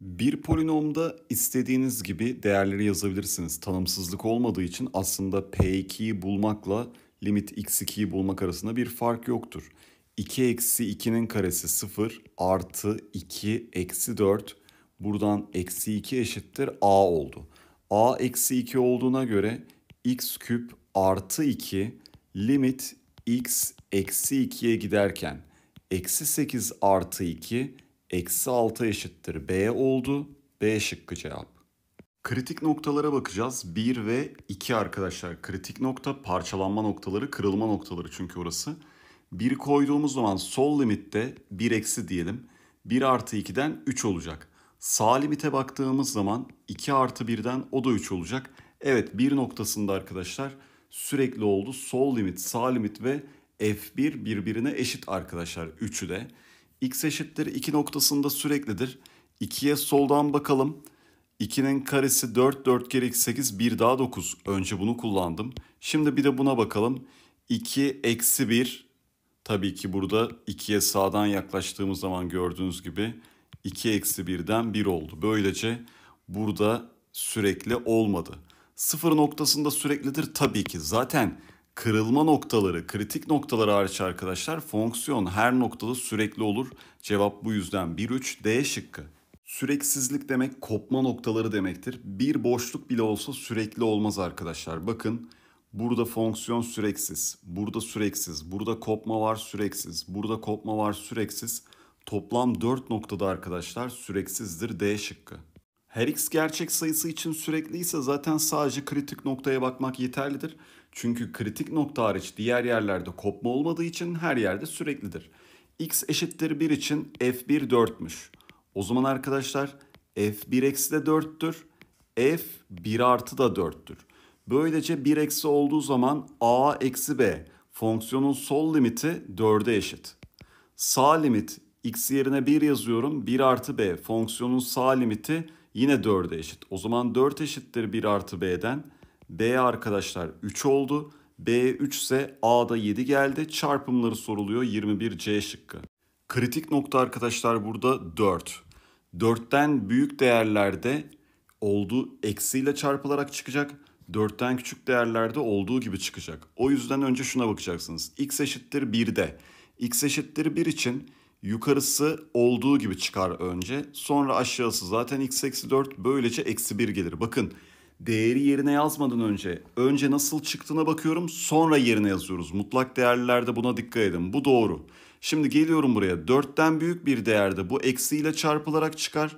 Bir polinomda istediğiniz gibi değerleri yazabilirsiniz. Tanımsızlık olmadığı için aslında P2'yi bulmakla limit x2'yi bulmak arasında bir fark yoktur. 2 eksi 2'nin karesi 0 artı 2 eksi 4 buradan eksi 2 eşittir a oldu. a eksi 2 olduğuna göre x küp artı 2 limit x eksi 2'ye giderken eksi 8 artı 2 eksi 6 eşittir B oldu. B şıkkı cevap. Kritik noktalara bakacağız. 1 ve 2 arkadaşlar. Kritik nokta parçalanma noktaları, kırılma noktaları çünkü orası. 1 koyduğumuz zaman sol limitte 1 eksi diyelim. 1 artı 2'den 3 olacak. Sağ limite baktığımız zaman 2 artı 1'den o da 3 olacak. Evet 1 noktasında arkadaşlar sürekli oldu. Sol limit, sağ limit ve f1 birbirine eşit arkadaşlar. Üçü de x eşittir 2 noktasında süreklidir. 2'ye soldan bakalım. 2'nin karesi 4, 4 kere x 8, 1 daha 9. Önce bunu kullandım. Şimdi bir de buna bakalım. 2 eksi 1. Tabii ki burada 2'ye sağdan yaklaştığımız zaman gördüğünüz gibi 2 eksi 1'den 1 oldu. Böylece burada sürekli olmadı. Sıfır noktasında süreklidir tabii ki. Zaten kırılma noktaları, kritik noktaları hariç arkadaşlar fonksiyon her noktada sürekli olur. Cevap bu yüzden 1-3 D şıkkı. Süreksizlik demek kopma noktaları demektir. Bir boşluk bile olsa sürekli olmaz arkadaşlar. Bakın burada fonksiyon süreksiz, burada süreksiz, burada kopma var süreksiz, burada kopma var süreksiz. Toplam 4 noktada arkadaşlar süreksizdir D şıkkı. Her x gerçek sayısı için sürekli ise zaten sadece kritik noktaya bakmak yeterlidir. Çünkü kritik nokta hariç diğer yerlerde kopma olmadığı için her yerde süreklidir. x eşittir 1 için f1 4'müş. O zaman arkadaşlar f1 eksi de 4'tür. f 1 artı da 4'tür. Böylece 1 eksi olduğu zaman a eksi b fonksiyonun sol limiti 4'e eşit. Sağ limit x yerine 1 yazıyorum. 1 artı b fonksiyonun sağ limiti yine 4'e eşit. O zaman 4 eşittir 1 artı b'den. b arkadaşlar 3 oldu. b 3 ise a'da 7 geldi. Çarpımları soruluyor 21 c şıkkı. Kritik nokta arkadaşlar burada 4. 4'ten büyük değerlerde olduğu eksiyle çarpılarak çıkacak. 4'ten küçük değerlerde olduğu gibi çıkacak. O yüzden önce şuna bakacaksınız. x eşittir 1'de. x eşittir 1 için Yukarısı olduğu gibi çıkar önce. Sonra aşağısı zaten x eksi 4 böylece eksi 1 gelir. Bakın değeri yerine yazmadan önce önce nasıl çıktığına bakıyorum sonra yerine yazıyoruz. Mutlak değerlerde buna dikkat edin. Bu doğru. Şimdi geliyorum buraya 4'ten büyük bir değerde bu eksiyle çarpılarak çıkar.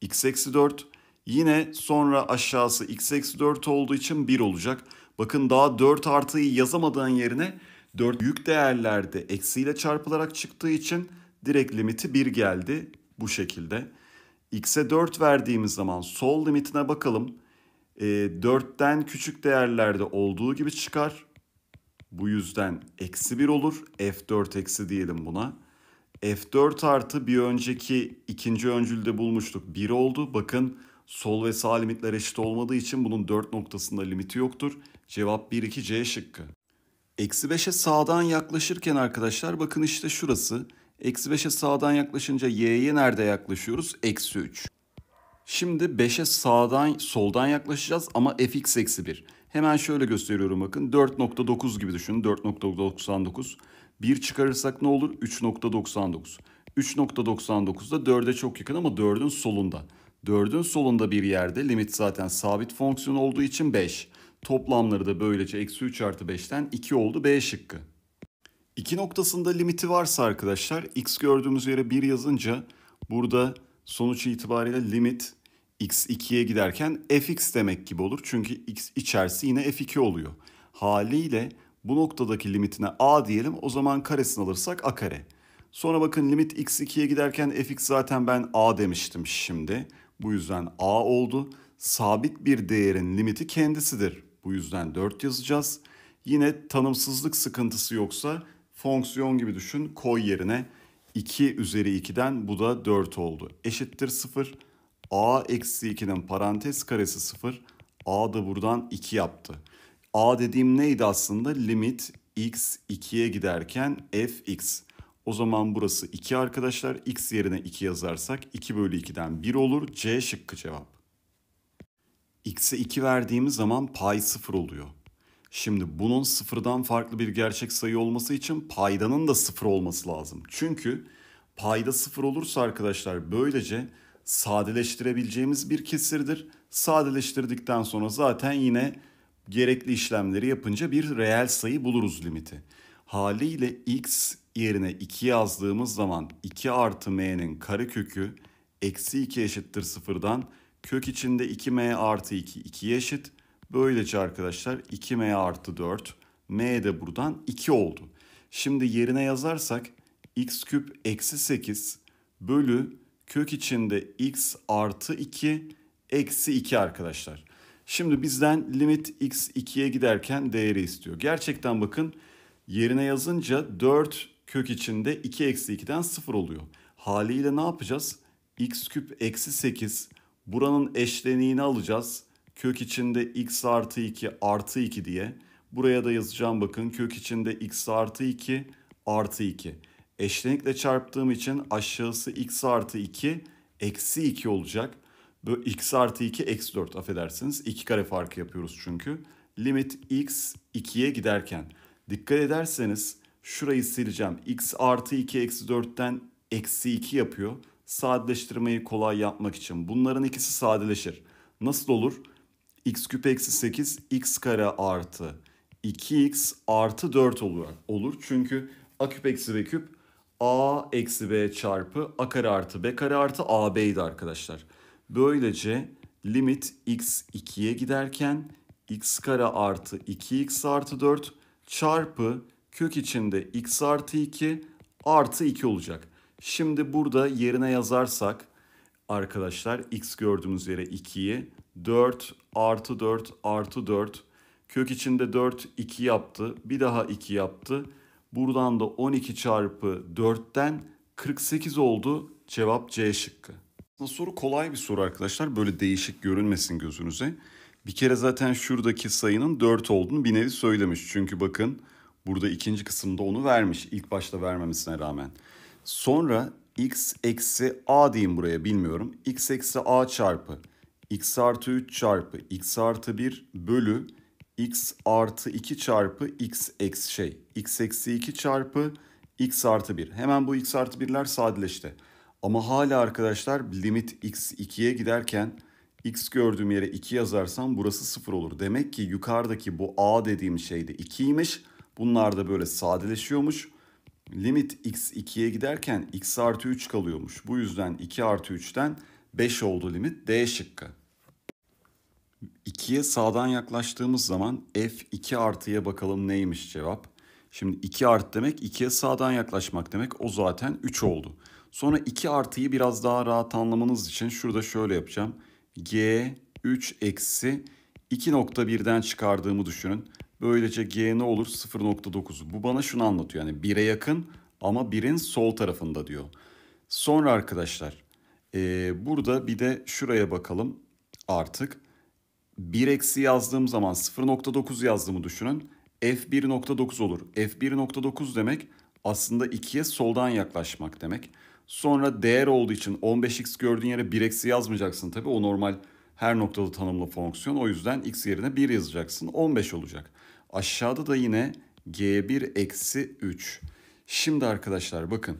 x eksi 4 yine sonra aşağısı x eksi 4 olduğu için 1 olacak. Bakın daha 4 artıyı yazamadığın yerine 4 büyük değerlerde eksiyle çarpılarak çıktığı için direkt limiti 1 geldi bu şekilde. X'e 4 verdiğimiz zaman sol limitine bakalım. E, 4'ten küçük değerlerde olduğu gibi çıkar. Bu yüzden eksi 1 olur. F4 eksi diyelim buna. F4 artı bir önceki ikinci öncülde bulmuştuk 1 oldu. Bakın sol ve sağ limitler eşit olmadığı için bunun 4 noktasında limiti yoktur. Cevap 1 2 C şıkkı. Eksi 5'e sağdan yaklaşırken arkadaşlar bakın işte şurası. Eksi 5'e sağdan yaklaşınca y'ye nerede yaklaşıyoruz? Eksi 3. Şimdi 5'e sağdan soldan yaklaşacağız ama fx eksi 1. Hemen şöyle gösteriyorum bakın 4.9 gibi düşünün 4.99. 1 çıkarırsak ne olur? 3.99. 3.99 da 4'e çok yakın ama 4'ün solunda. 4'ün solunda bir yerde limit zaten sabit fonksiyon olduğu için 5. Toplamları da böylece eksi 3 artı 5'ten 2 oldu B şıkkı. İki noktasında limiti varsa arkadaşlar x gördüğümüz yere 1 yazınca burada sonuç itibariyle limit x2'ye giderken fx demek gibi olur. Çünkü x içerisi yine f2 oluyor. Haliyle bu noktadaki limitine a diyelim o zaman karesini alırsak a kare. Sonra bakın limit x2'ye giderken fx zaten ben a demiştim şimdi. Bu yüzden a oldu. Sabit bir değerin limiti kendisidir. Bu yüzden 4 yazacağız. Yine tanımsızlık sıkıntısı yoksa fonksiyon gibi düşün. Koy yerine 2 üzeri 2'den bu da 4 oldu. Eşittir 0. A eksi 2'nin parantez karesi 0. A da buradan 2 yaptı. A dediğim neydi aslında? Limit x 2'ye giderken f x. O zaman burası 2 arkadaşlar. X yerine 2 yazarsak 2 bölü 2'den 1 olur. C şıkkı cevap. X'e 2 verdiğimiz zaman pay 0 oluyor. Şimdi bunun sıfırdan farklı bir gerçek sayı olması için paydanın da sıfır olması lazım. Çünkü payda sıfır olursa arkadaşlar böylece sadeleştirebileceğimiz bir kesirdir. Sadeleştirdikten sonra zaten yine gerekli işlemleri yapınca bir reel sayı buluruz limiti. Haliyle x yerine 2 yazdığımız zaman 2 artı m'nin karekökü eksi 2 eşittir sıfırdan kök içinde 2m artı 2 2'ye eşit Böylece arkadaşlar 2m artı 4. m de buradan 2 oldu. Şimdi yerine yazarsak x küp eksi 8 bölü kök içinde x artı 2 eksi 2 arkadaşlar. Şimdi bizden limit x 2'ye giderken değeri istiyor. Gerçekten bakın yerine yazınca 4 kök içinde 2 eksi 2'den 0 oluyor. Haliyle ne yapacağız? x küp eksi 8 buranın eşleniğini alacağız kök içinde x artı 2 artı 2 diye. Buraya da yazacağım bakın kök içinde x artı 2 artı 2. Eşlenikle çarptığım için aşağısı x artı 2 eksi 2 olacak. bu x artı 2 eksi 4 affedersiniz. 2 kare farkı yapıyoruz çünkü. Limit x 2'ye giderken. Dikkat ederseniz şurayı sileceğim. x artı 2 eksi 4'ten eksi 2 yapıyor. Sadeleştirmeyi kolay yapmak için. Bunların ikisi sadeleşir. Nasıl olur? x küp eksi 8 x kare artı 2x artı 4 olur. olur. Çünkü a küp eksi b küp a eksi b çarpı a kare artı b kare artı a b'ydi arkadaşlar. Böylece limit x 2'ye giderken x kare artı 2x artı 4 çarpı kök içinde x artı 2 artı 2 olacak. Şimdi burada yerine yazarsak arkadaşlar x gördüğümüz yere 2'yi 4 artı 4 artı 4. Kök içinde 4 2 yaptı. Bir daha 2 yaptı. Buradan da 12 çarpı 4'ten 48 oldu. Cevap C şıkkı. Aslında soru kolay bir soru arkadaşlar. Böyle değişik görünmesin gözünüze. Bir kere zaten şuradaki sayının 4 olduğunu bir nevi söylemiş. Çünkü bakın burada ikinci kısımda onu vermiş. İlk başta vermemesine rağmen. Sonra x eksi a diyeyim buraya bilmiyorum. x eksi a çarpı x artı 3 çarpı x artı 1 bölü x artı 2 çarpı x eksi şey x eksi 2 çarpı x artı 1. Hemen bu x artı 1'ler sadeleşti. Ama hala arkadaşlar limit x 2'ye giderken x gördüğüm yere 2 yazarsam burası 0 olur. Demek ki yukarıdaki bu a dediğim şey de 2'ymiş. Bunlar da böyle sadeleşiyormuş. Limit x 2'ye giderken x artı 3 kalıyormuş. Bu yüzden 2 artı 3'ten 5 oldu limit D şıkkı. 2'ye sağdan yaklaştığımız zaman f2 artıya bakalım neymiş cevap. Şimdi 2 art demek 2'ye sağdan yaklaşmak demek o zaten 3 oldu. Sonra 2 artıyı biraz daha rahat anlamanız için şurada şöyle yapacağım. g 3 eksi 2.1'den çıkardığımı düşünün. Böylece g ne olur 0.9. Bu bana şunu anlatıyor yani 1'e yakın ama 1'in sol tarafında diyor. Sonra arkadaşlar e, burada bir de şuraya bakalım artık. 1 eksi yazdığım zaman 0.9 yazdığımı düşünün. F1.9 olur. F1.9 demek aslında 2'ye soldan yaklaşmak demek. Sonra değer olduğu için 15x gördüğün yere 1 eksi yazmayacaksın tabii. O normal her noktada tanımlı fonksiyon. O yüzden x yerine 1 yazacaksın. 15 olacak. Aşağıda da yine g1 eksi 3. Şimdi arkadaşlar bakın.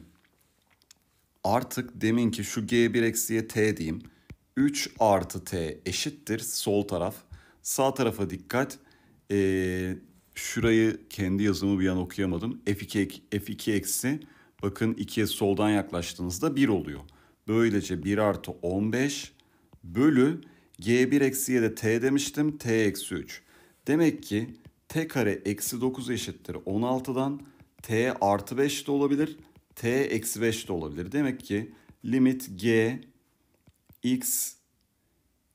Artık demin ki şu g1 eksiye t diyeyim. 3 artı t eşittir sol taraf. Sağ tarafa dikkat. Ee, şurayı kendi yazımı bir an okuyamadım. F2, F2 eksi bakın 2'ye soldan yaklaştığınızda 1 oluyor. Böylece 1 artı 15 bölü G1 eksiye de T demiştim. T eksi 3. Demek ki T kare eksi 9 eşittir 16'dan. T artı 5 de olabilir. T eksi 5 de olabilir. Demek ki limit G X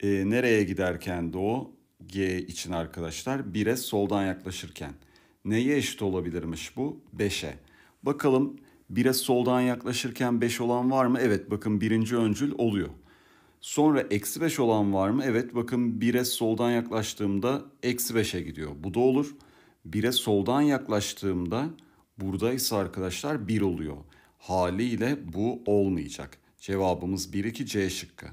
e, nereye giderken doğu? G için arkadaşlar 1'e soldan yaklaşırken. Neye eşit olabilirmiş bu? 5'e. Bakalım 1'e soldan yaklaşırken 5 olan var mı? Evet bakın birinci öncül oluyor. Sonra eksi 5 olan var mı? Evet bakın 1'e soldan yaklaştığımda eksi 5'e gidiyor. Bu da olur. 1'e soldan yaklaştığımda buradaysa arkadaşlar 1 oluyor. Haliyle bu olmayacak. Cevabımız 1 2 C şıkkı.